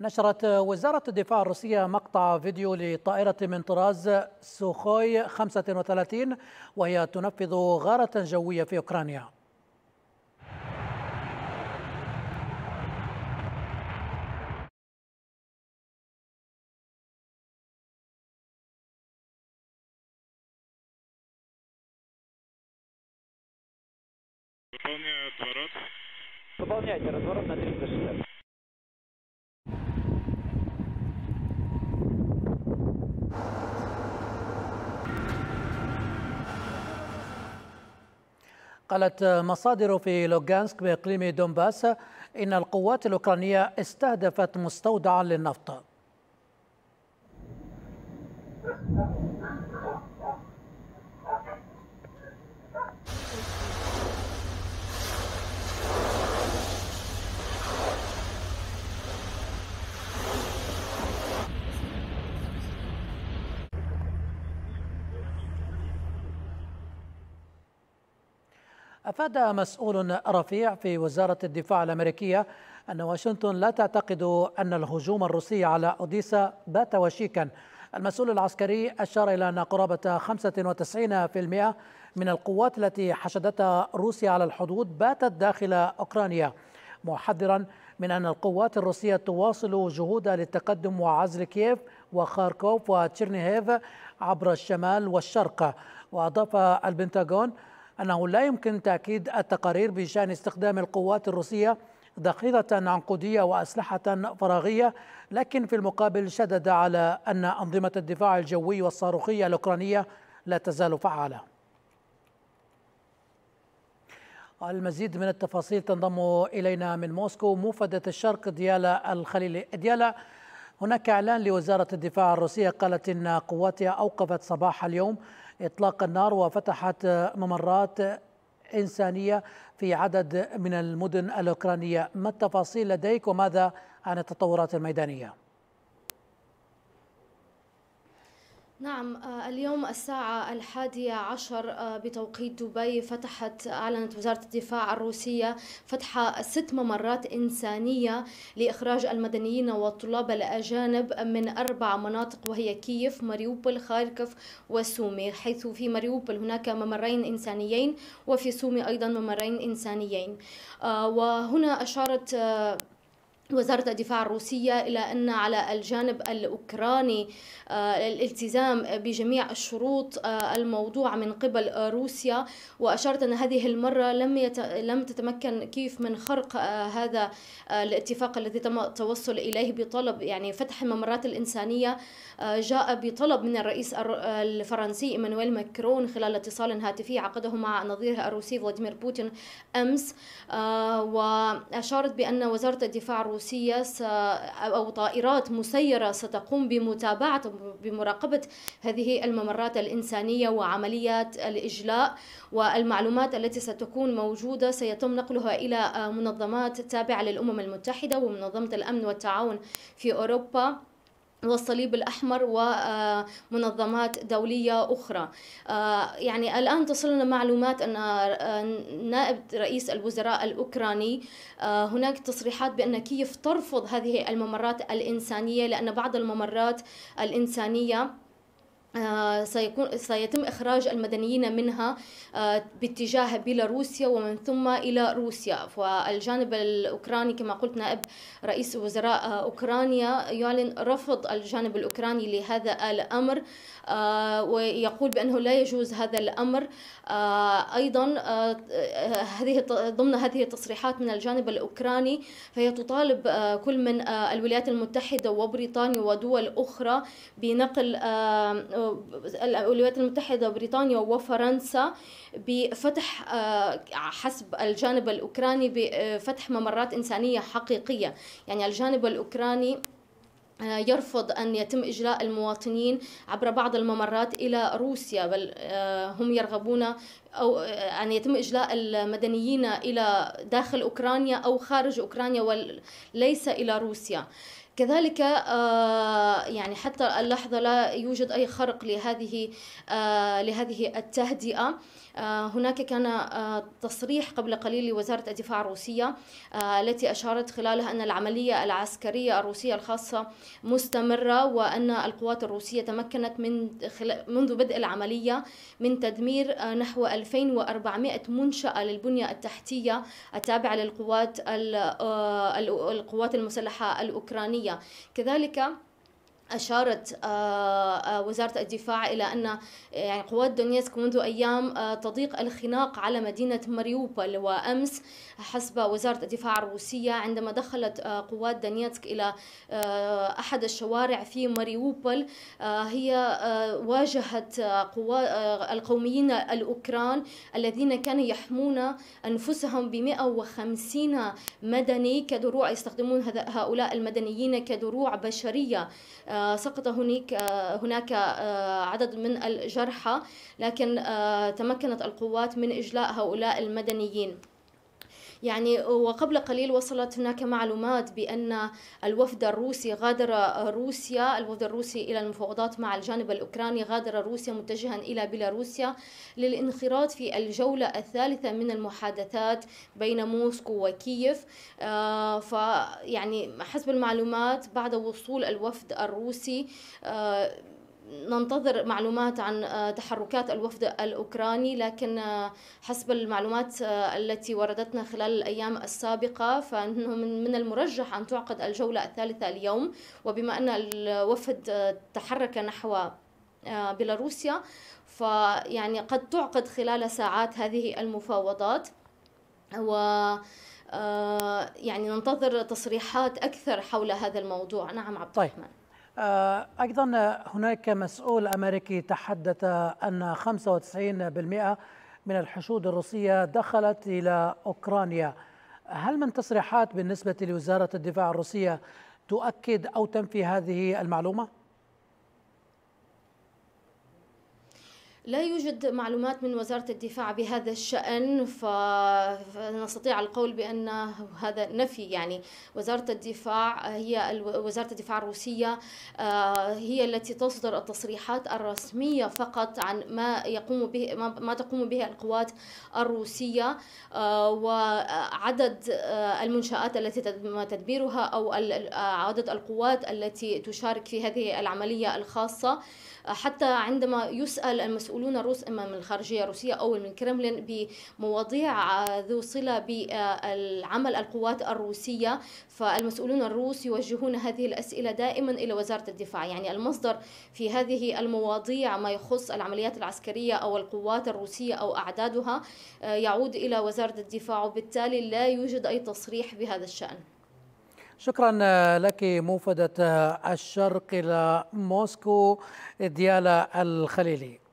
نشرت وزارة الدفاع الروسية مقطع فيديو لطائرة من طراز سوخوي 35 وهي تنفذ غارة جوية في أوكرانيا выполняйте разворот на 360. قالت مصادر في لوغانسك باقليم دونباس إن القوات الأوكرانية استهدفت مستودعا للنفط أفاد مسؤول رفيع في وزارة الدفاع الأمريكية أن واشنطن لا تعتقد أن الهجوم الروسي على أوديسا بات وشيكا المسؤول العسكري أشار إلى أن قرابة 95% من القوات التي حشدتها روسيا على الحدود باتت داخل أوكرانيا محذرا من أن القوات الروسية تواصل جهودها للتقدم وعزل كييف وخاركوف وتشيرنيهيف عبر الشمال والشرق وأضاف البنتاغون أنه لا يمكن تأكيد التقارير بشأن استخدام القوات الروسية ذخيرة عنقودية وأسلحة فراغية لكن في المقابل شدد على أن أنظمة الدفاع الجوي والصاروخية الأوكرانية لا تزال فعالة المزيد من التفاصيل تنضم إلينا من موسكو موفدة الشرق ديالا الخليلي ديالا هناك إعلان لوزارة الدفاع الروسية قالت إن قواتها أوقفت صباح اليوم إطلاق النار وفتحت ممرات إنسانية في عدد من المدن الأوكرانية ما التفاصيل لديك وماذا عن التطورات الميدانية؟ نعم آه، اليوم الساعة الحادية عشر آه، بتوقيت دبي فتحت أعلنت وزارة الدفاع الروسية فتح ست ممرات إنسانية لإخراج المدنيين والطلاب الأجانب من أربع مناطق وهي كييف مريوبل خاركف وسومي حيث في مريوبل هناك ممرين إنسانيين وفي سومي أيضا ممرين إنسانيين آه، وهنا أشارت وزارة الدفاع الروسية إلى أن على الجانب الأوكراني آه، الالتزام بجميع الشروط آه، الموضوعة من قبل آه، روسيا وأشارت أن هذه المرة لم يت... لم تتمكن كيف من خرق هذا الاتفاق الذي تم التوصل إليه بطلب يعني فتح الممرات الإنسانية جاء بطلب من الرئيس الفرنسي إيمانويل ماكرون خلال اتصال هاتفي عقده مع نظيره الروسي فلاديمير بوتين أمس وأشارت بأن وزارة الدفاع الروسية الروسية أو طائرات مسيرة ستقوم بمتابعة بمراقبة هذه الممرات الإنسانية وعمليات الإجلاء والمعلومات التي ستكون موجودة سيتم نقلها إلى منظمات تابعة للأمم المتحدة ومنظمة الأمن والتعاون في أوروبا والصليب الأحمر ومنظمات آه، دولية أخرى آه، يعني الآن تصلنا معلومات أن آه، نائب رئيس الوزراء الأوكراني هناك تصريحات بأن كيف ترفض هذه الممرات الإنسانية لأن بعض الممرات الإنسانية آه، سيكون سيتم إخراج المدنيين منها آه، باتجاه بيلاروسيا ومن ثم إلى روسيا والجانب الأوكراني كما قلت نائب رئيس وزراء آه، أوكرانيا يعلن رفض الجانب الأوكراني لهذا الأمر ويقول بأنه لا يجوز هذا الأمر أيضا هذه ضمن هذه التصريحات من الجانب الأوكراني فهي تطالب كل من الولايات المتحدة وبريطانيا ودول أخرى بنقل الولايات المتحدة وبريطانيا وفرنسا بفتح آه، حسب الجانب الأوكراني بفتح ممرات إنسانية حقيقية يعني الجانب الأوكراني آه، يرفض أن يتم إجلاء المواطنين عبر بعض الممرات إلى روسيا بل آه، هم يرغبون أو أن يتم إجلاء المدنيين إلى داخل أوكرانيا أو خارج أوكرانيا وليس إلى روسيا كذلك آه، يعني حتى اللحظة لا يوجد أي خرق لهذه آه، لهذه التهدئة آه، هناك كان تصريح قبل قليل لوزارة الدفاع الروسية التي أشارت خلالها أن العملية العسكرية الروسية الخاصة مستمرة وأن القوات الروسية تمكنت من منذ بدء العملية من تدمير نحو 2400 منشأة للبنية التحتية التابعة للقوات القوات المسلحة الأوكرانية كذلك أشارت آه، آه، وزارة الدفاع إلى أن يعني قوات دونيسك منذ أيام آه، تضيق الخناق على مدينة مريوبول وأمس حسب وزارة الدفاع الروسية عندما دخلت قوات دونيسك إلى أحد الشوارع في مريوبول هي واجهت قوات القوميين الأوكران الذين كانوا يحمون أنفسهم ب 150 مدني كدروع يستخدمون هؤلاء المدنيين كدروع بشرية آه، سقط آه، هناك هناك آه، عدد من الجرحى لكن تمكنت القوات من إجلاء هؤلاء المدنيين يعني وقبل قليل وصلت هناك معلومات بأن الوفد الروسي غادر روسيا الوفد الروسي إلى المفاوضات مع الجانب الأوكراني غادر روسيا متجها إلى بيلاروسيا للانخراط في الجولة الثالثة من المحادثات بين موسكو وكييف آه، ف فيعني حسب المعلومات بعد وصول الوفد الروسي آه ننتظر معلومات عن آه، تحركات الوفد الأوكراني لكن آه، حسب المعلومات آه، التي وردتنا خلال الأيام السابقة فإنه من المرجح أن تعقد الجولة الثالثة اليوم وبما أن الوفد تحرك نحو بيلاروسيا فيعني قد تعقد خلال ساعات هذه المفاوضات و يعني ننتظر تصريحات أكثر حول هذا الموضوع نعم عبد طيب. الرحمن طيب. آه، أيضا هناك مسؤول أمريكي تحدث أن 95% من الحشود الروسية دخلت إلى أوكرانيا هل من تصريحات بالنسبة لوزارة الدفاع الروسية تؤكد أو تنفي هذه المعلومة؟ لا يوجد معلومات من وزارة الدفاع بهذا الشأن فنستطيع القول بأن هذا نفي يعني وزارة الدفاع هي وزارة الدفاع الروسية آه، هي التي تصدر التصريحات الرسمية فقط عن ما يقوم به ما تقوم به القوات الروسية آه، وعدد آه، المنشآت التي تم تدبيرها أو عدد القوات التي تشارك في هذه العملية الخاصة حتى عندما يسأل المسؤولون الروس إما من الخارجية الروسية أو من الكرملين بمواضيع ذو صلة بالعمل القوات الروسية فالمسؤولون الروس يوجهون هذه الأسئلة دائما إلى وزارة الدفاع يعني المصدر في هذه المواضيع ما يخص العمليات العسكرية أو القوات الروسية أو أعدادها آه، يعود إلى وزارة الدفاع وبالتالي لا يوجد أي تصريح بهذا الشأن شكرا لك موفدة الشرق إلى موسكو ديالا الخليلي